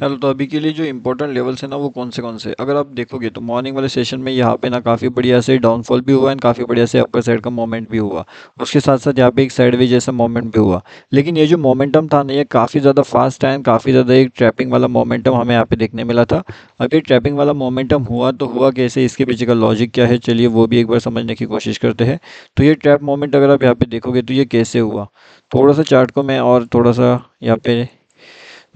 चलो तो अभी के लिए जो इंपॉर्टेंट लेवल्स है ना वो कौन से कौन से अगर आप देखोगे तो मॉर्निंग वाले सेशन में यहाँ पे ना काफ़ी बढ़िया से डाउनफॉल भी हुआ एंड काफ़ी बढ़िया से अपर साइड का मोमेंट भी हुआ उसके साथ साथ यहाँ पे एक साइड भी जैसा मोमेंट भी हुआ लेकिन ये जो मोमेंटम था ना ये काफ़ी ज़्यादा फास्ट है काफ़ी ज़्यादा एक ट्रैपिंग वाला मोमेंटम हमें यहाँ पे देखने मिला था अभी ये ट्रैपिंग वाला मोमेंटम हुआ तो हुआ कैसे इसके पीछे का लॉजिक क्या है चलिए वो भी एक बार समझने की कोशिश करते हैं तो ये ट्रैप मोमेंट अगर आप यहाँ पे देखोगे तो ये कैसे हुआ थोड़ा सा चार्ट को मैं और थोड़ा सा यहाँ पे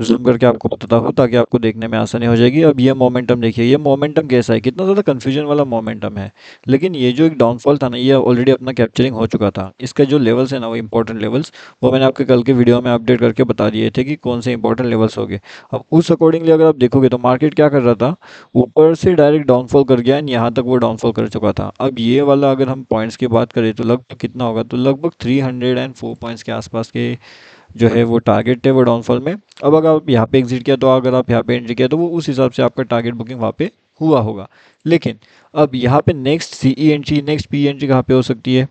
जूम करके आपको पता हो ताकि आपको देखने में आसानी हो जाएगी अब ये मोमेंटम देखिए ये मोमेंटम कैसा है कितना ज़्यादा कन्फ्यूजन वाला मोमेंटम है लेकिन ये जो एक डाउनफॉल था ना ये ऑलरेडी अपना कैप्चरिंग हो चुका था इसका जो लेवल्स है ना वो इंपॉर्टेंट लेवल्स वो मैंने आपके कल के वीडियो में अपडेट करके बता दिए थे कि कौन से इंपॉर्टेंट लेवल्स हो अब उस अकॉर्डिंगली अगर आप देखोगे तो मार्केट क्या कर रहा था ऊपर से डायरेक्ट डाउनफॉल कर गया एंड यहाँ तक वो डाउनफॉल कर चुका था अब ये वाला अगर हम पॉइंट्स की बात करें तो लगभग कितना होगा तो लगभग three hundred and four points के आसपास के जो है वो टारगेट है वो डाउनफॉल में अब अगर आप यहाँ पे एग्जिट किया तो अगर आप यहाँ पे एंट्री किया तो वो उस हिसाब से आपका टारगेट बुकिंग वहाँ पे हुआ होगा लेकिन अब यहाँ पे next C E entry next P entry कहाँ पे हो सकती है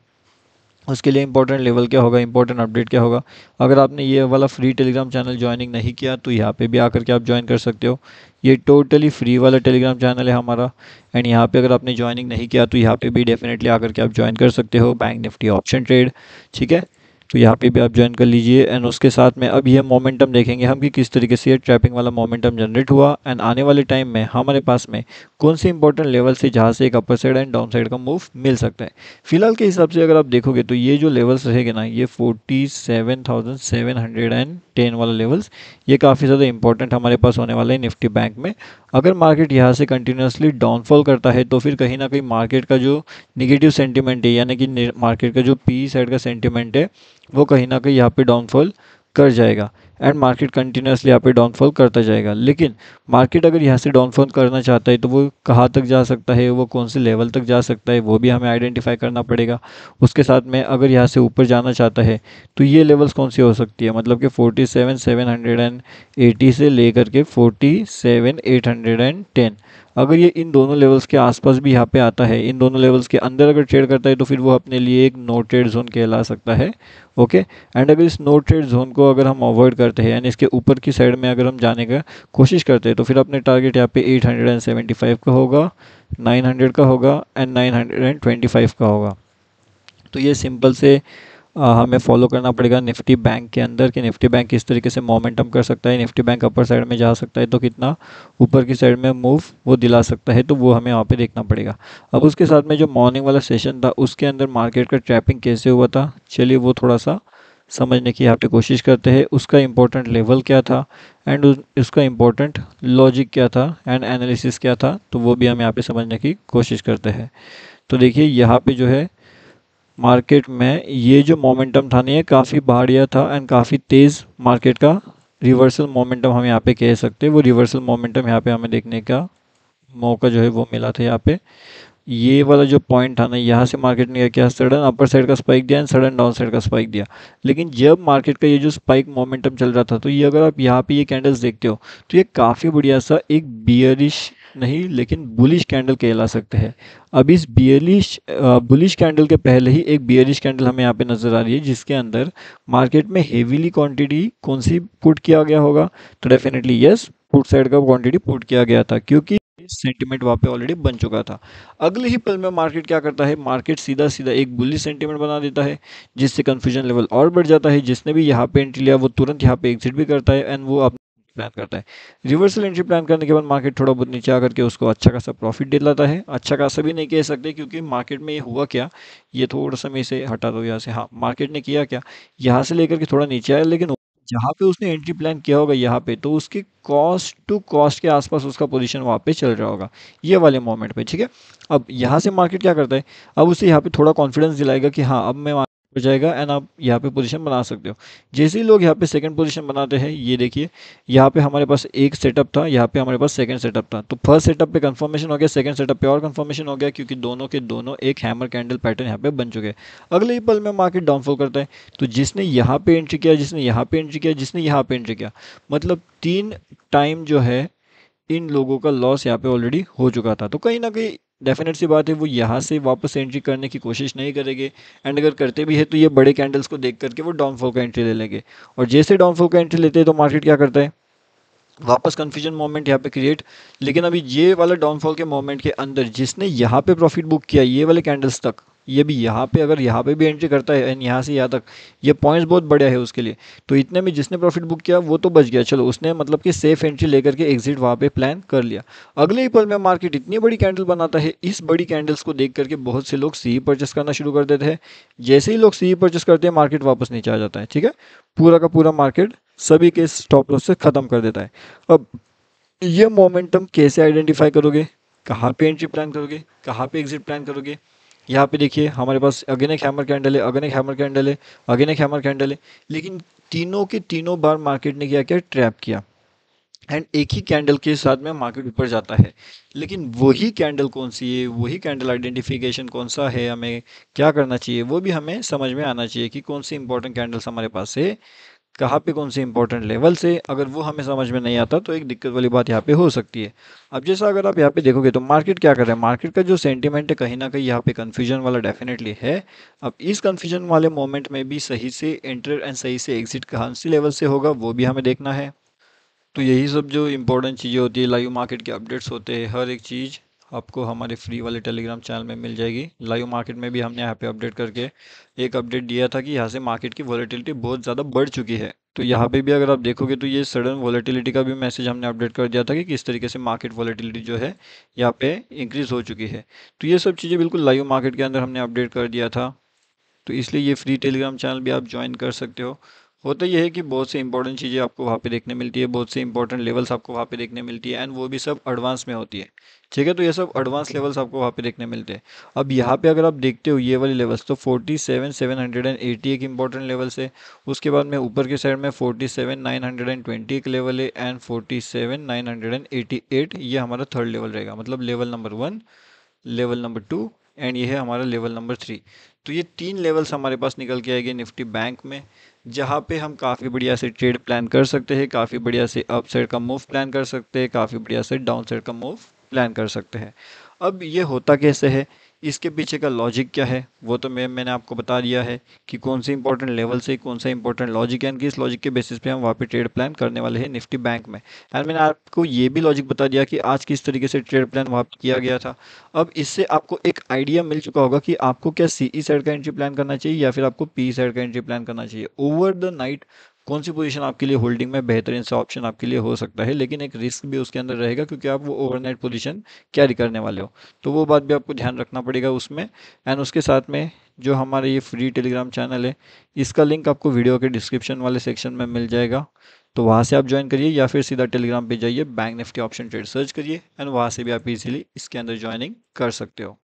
उसके लिए इंपॉर्टेंट लेवल क्या होगा इंपॉर्टेंट अपडेट क्या होगा अगर आपने ये वाला फ्री टेलीग्राम चैनल ज्वाइनिंग नहीं किया तो यहाँ पे भी आकर के आप ज्वाइन कर सकते हो ये टोटली फ्री वाला टेलीग्राम चैनल है हमारा एंड यहाँ पे अगर आपने ज्वाइनिंग नहीं किया तो यहाँ पे भी डेफिनेटली आकर के आप ज्वाइन कर सकते हो बैंक निफ्टी ऑप्शन ट्रेड ठीक है तो यहाँ पे भी आप ज्वाइन कर लीजिए एंड उसके साथ में अब ये मोमेंटम देखेंगे हम कि किस तरीके से ये ट्रैपिंग वाला मोमेंटम जनरेट हुआ एंड आने वाले टाइम में हमारे पास में कौन से इंपॉर्टेंट लेवल से जहाँ से एक upper side and down side का मूव मिल सकता है फिलहाल के हिसाब से अगर आप देखोगे तो ये जो लेवल्स रहेगा ना ये forty seven thousand seven hundred and ten वाला लेवल्स ये काफ़ी ज़्यादा इंपॉर्टेंट हमारे पास होने वाला है निफ्टी बैंक में अगर मार्केट यहाँ से कंटिन्यूसली डाउनफॉल करता है तो फिर कहीं ना कहीं मार्केट का जो निगेटिव सेंटिमेंट है यानी कि मार्केट का जो पी साइड का सेंटिमेंट है वो कहीं ना कहीं यहाँ पर डाउनफॉल कर जाएगा एंड मार्केट कंटिन्यूसली यहाँ पे डाउनफॉल करता जाएगा लेकिन मार्केट अगर यहाँ से डाउनफॉल करना चाहता है तो वो कहाँ तक जा सकता है वो कौन से लेवल तक जा सकता है वो भी हमें आइडेंटिफाई करना पड़ेगा उसके साथ में अगर यहाँ से ऊपर जाना चाहता है तो ये लेवल्स कौन सी हो सकती है मतलब कि forty seven seven hundred and eighty से लेकर के forty seven eight hundred and ten अगर ये इन दोनों लेवल्स के आसपास भी यहाँ पे आता है इन दोनों लेवल्स के अंदर अगर ट्रेड करता है तो फिर वो अपने लिए एक नो ट्रेड जोन कहला सकता है ओके एंड अगर इस नो ट्रेड जोन को अगर हम अवॉइड करते हैं यानी इसके ऊपर की साइड में अगर हम जाने का कोशिश करते हैं तो फिर अपने टारगेट यहाँ पे 875 का होगा 900 का होगा एंड 925 का होगा तो ये सिंपल से हमें फॉलो करना पड़ेगा निफ्टी बैंक के अंदर कि निफ्टी बैंक किस तरीके से मोमेंटम कर सकता है निफ्टी बैंक अपर साइड में जा सकता है तो कितना ऊपर की साइड में मूव वो दिला सकता है तो वो हमें यहाँ पे देखना पड़ेगा अब उसके साथ में जो मॉर्निंग वाला सेशन था उसके अंदर मार्केट का ट्रैपिंग कैसे हुआ था चलिए वो थोड़ा सा समझने की यहाँ पर कोशिश करते हैं उसका इम्पोर्टेंट लेवल क्या था एंड उसका इम्पोर्टेंट लॉजिक क्या था एंड एनालिसिस क्या था तो वो भी हम यहाँ पे समझने की कोशिश करते हैं तो देखिए यहाँ पर जो है मार्केट में ये जो मोमेंटम था ना ये काफ़ी बढ़िया था एंड काफ़ी तेज़ मार्केट का रिवर्सल मोमेंटम हम यहाँ पे कह सकते हैं वो रिवर्सल मोमेंटम यहाँ पे हमें देखने का मौका जो है वो मिला था यहाँ पे ये वाला जो पॉइंट था ना यहाँ से मार्केट ने क्या किया सडन अपर साइड का स्पाइक दिया एंड सडन डाउन साइड का स्पाइक दिया लेकिन जब मार्केट का ये जो स्पाइक मोमेंटम चल रहा था तो ये अगर आप यहाँ पे ये कैंडल्स देखते हो तो ये काफ़ी बढ़िया सा एक बियरिश नहीं लेकिन बुलिश कैंडल कहला सकते हैं अब इस बियलिश बुलिश कैंडल के पहले ही एक बियलिश कैंडल हमें यहाँ पे नज़र आ रही है जिसके अंदर मार्केट में हेवीली क्वांटिटी कौन सी पुट किया गया होगा तो डेफिनेटली यस पुट साइड का क्वांटिटी पुट किया गया था क्योंकि सेंटीमेंट वहाँ पे ऑलरेडी बन चुका था अगले ही पल में मार्केट क्या करता है मार्केट सीधा सीधा एक बुलिश सेंटीमेंट बना देता है जिससे कन्फ्यूजन लेवल और बढ़ जाता है जिसने भी यहाँ पे एंट्री लिया वो तुरंत यहाँ पे एग्जिट भी करता है एंड वो अपने प्लान करता है रिवर्सल एंट्री प्लान करने के बाद मार्केट थोड़ा बहुत नीचे आकर के उसको अच्छा खासा प्रॉफिट दिलाता है अच्छा खासा भी नहीं कह सकते क्योंकि मार्केट में ये हुआ क्या ये थोड़ा सा मैं इसे हटा दो यहाँ से हाँ मार्केट ने किया क्या यहाँ से लेकर के थोड़ा नीचे आया लेकिन जहाँ पे उसने एंट्री प्लान किया होगा यहाँ पे तो उसके कॉस्ट टू कॉस्ट के आसपास उसका पोजीशन वहाँ पे चल रहा होगा ये वाले मोमेंट पे ठीक है अब यहाँ से मार्केट क्या करता है अब उसे यहाँ पे थोड़ा कॉन्फिडेंस दिलाएगा कि हाँ अब मैं हो जाएगा एंड आप यहाँ पे पोजीशन बना सकते हो जैसे ही लोग यहाँ पे सेकंड पोजीशन बनाते हैं ये देखिए यहाँ पे हमारे पास एक सेटअप था यहाँ पे हमारे पास सेकंड सेटअप था तो फर्स्ट सेटअप पे कंफर्मेशन हो गया सेकंड सेटअप पे और कंफर्मेशन हो गया क्योंकि दोनों के दोनों एक हैमर कैंडल पैटर्न यहाँ पे बन चुके हैं अगले ही पल में मार्केट डाउनफॉल करता है तो जिसने यहाँ पर एंट्री किया जिसने यहाँ पर एंट्री किया जिसने यहाँ पर एंट्री किया मतलब तीन टाइम जो है इन लोगों का लॉस यहाँ पे ऑलरेडी हो चुका था तो कहीं ना कहीं डेफिनेट सी बात है वो यहाँ से वापस एंट्री करने की कोशिश नहीं करेंगे एंड अगर करते भी है तो ये बड़े कैंडल्स को देख करके वो डाउनफॉल का एंट्री ले लेंगे और जैसे डाउनफॉल का एंट्री लेते हैं तो मार्केट क्या करता है वापस कन्फ्यूजन मोमेंट यहाँ पे क्रिएट लेकिन अभी ये वाला डाउनफॉल के मोमेंट के अंदर जिसने यहाँ पे प्रॉफिट बुक किया ये वाले कैंडल्स तक ये भी यहाँ पे अगर यहाँ पे भी एंट्री करता है एंड यहाँ से यहाँ तक ये पॉइंट्स बहुत बढ़िया है उसके लिए तो इतने में जिसने प्रॉफिट बुक किया वो तो बच गया चलो उसने मतलब कि सेफ एंट्री लेकर के एग्जिट वहाँ पे प्लान कर लिया अगले ही पल में मार्केट इतनी बड़ी कैंडल बनाता है इस बड़ी कैंडल्स को देख करके बहुत से लोग सी परचेस करना शुरू कर देते हैं जैसे ही लोग सी परचेस करते हैं मार्केट वापस नीचे आ जाता है ठीक है पूरा का पूरा मार्केट सभी के स्टॉप लॉस से ख़त्म कर देता है अब ये मोमेंटम कैसे आइडेंटिफाई करोगे कहाँ पे एंट्री प्लान करोगे कहाँ पे एग्जिट प्लान करोगे यहाँ पे देखिए हमारे पास अगेन एक हैमर कैंडल है अगेन एक हैमर कैंडल है अगेन एक हैमर कैंडल है लेकिन तीनों के तीनों बार मार्केट ने क्या किया ट्रैप किया एंड एक ही कैंडल के साथ में मार्केट ऊपर जाता है लेकिन वही कैंडल कौन सी है वही कैंडल आइडेंटिफिकेशन कौन सा है हमें क्या करना चाहिए वो भी हमें समझ में आना चाहिए कि कौन सी इंपॉर्टेंट कैंडल्स हमारे पास है कहाँ पे कौन से इंपॉर्टेंट लेवल से अगर वो हमें समझ में नहीं आता तो एक दिक्कत वाली बात यहाँ पे हो सकती है अब जैसा अगर आप यहाँ पे देखोगे तो मार्केट क्या कर रहा है मार्केट का जो सेंटिमेंट है कहीं ना कहीं यहाँ पे कन्फ्यूजन वाला डेफिनेटली है अब इस कन्फ्यूजन वाले मोमेंट में भी सही से एंटर एंड सही से एग्जिट कहाँ से लेवल से होगा वो भी हमें देखना है तो यही सब जो इम्पोर्टेंट चीज़ें होती है लाइव मार्केट के अपडेट्स होते हैं हर एक चीज़ आपको हमारे फ्री वाले टेलीग्राम चैनल में मिल जाएगी लाइव मार्केट में भी हमने यहाँ पे अपडेट करके एक अपडेट दिया था कि यहाँ से मार्केट की वॉलीटिलिटी बहुत ज़्यादा बढ़ चुकी है तो यहाँ पे भी अगर आप देखोगे तो ये सडन वॉलीटिलिटी का भी मैसेज हमने अपडेट कर दिया था कि किस तरीके से मार्केट वॉलीटिलिटी जो है यहाँ पर इंक्रीज़ हो चुकी है तो ये सब चीज़ें बिल्कुल लाइव मार्केट के अंदर हमने अपडेट कर दिया था तो इसलिए ये फ्री टेलीग्राम चैनल भी आप ज्वाइन कर सकते हो होता यह है कि बहुत से इंपॉर्टेंट चीज़ें आपको वहाँ पे देखने मिलती है बहुत से इंपॉर्टेंट लेवल्स आपको वहाँ पे देखने मिलती है एंड वो भी सब एडवांस में होती है ठीक है तो ये सब एडवांस लेवल्स आपको वहाँ पे देखने मिलते हैं अब यहाँ पे अगर आप देखते हो ये वाले लेवल्स तो forty seven seven hundred and eighty एक इंपॉर्टेंट लेवल्स है उसके बाद में ऊपर के साइड में forty seven nine hundred and twenty एक लेवल है and forty seven nine hundred and eighty eight ये हमारा थर्ड लेवल रहेगा मतलब level number one level number two and ये है हमारा लेवल नंबर थ्री तो ये तीन लेवल्स हमारे पास निकल के आएंगे निफ्टी बैंक में जहाँ पे हम काफ़ी बढ़िया से ट्रेड प्लान कर सकते हैं काफ़ी बढ़िया से अप साइड का मूव प्लान कर सकते हैं काफ़ी बढ़िया से डाउन साइड का मूव प्लान कर सकते हैं अब ये होता कैसे है इसके पीछे का लॉजिक क्या है वो तो मैं मैंने आपको बता दिया है कि कौन से इंपॉर्टेंट लेवल से कौन सा इंपॉर्टेंट लॉजिक है एंड किस लॉजिक के बेसिस पे हम वहाँ पे ट्रेड प्लान करने वाले हैं निफ्टी बैंक में एंड मैंने आपको ये भी लॉजिक बता दिया कि आज किस तरीके से ट्रेड प्लान वहाँ पर किया गया था अब इससे आपको एक आइडिया मिल चुका होगा कि आपको क्या सी ई साइड का एंट्री प्लान करना चाहिए या फिर आपको पी साइड का एंट्री प्लान करना चाहिए ओवर द नाइट कौन सी पोजीशन आपके लिए होल्डिंग में बेहतरीन सा ऑप्शन आपके लिए हो सकता है लेकिन एक रिस्क भी उसके अंदर रहेगा क्योंकि आप वो ओवरनाइट पोजीशन कैरी करने वाले हो तो वो बात भी आपको ध्यान रखना पड़ेगा उसमें एंड उसके साथ में जो हमारा ये फ्री टेलीग्राम चैनल है इसका लिंक आपको वीडियो के डिस्क्रिप्शन वाले सेक्शन में मिल जाएगा तो वहाँ से आप ज्वाइन करिए या फिर सीधा टेलीग्राम पर जाइए bank Nifty option trade search करिए एंड वहाँ से भी आप इजीली इसके अंदर ज्वाइनिंग कर सकते हो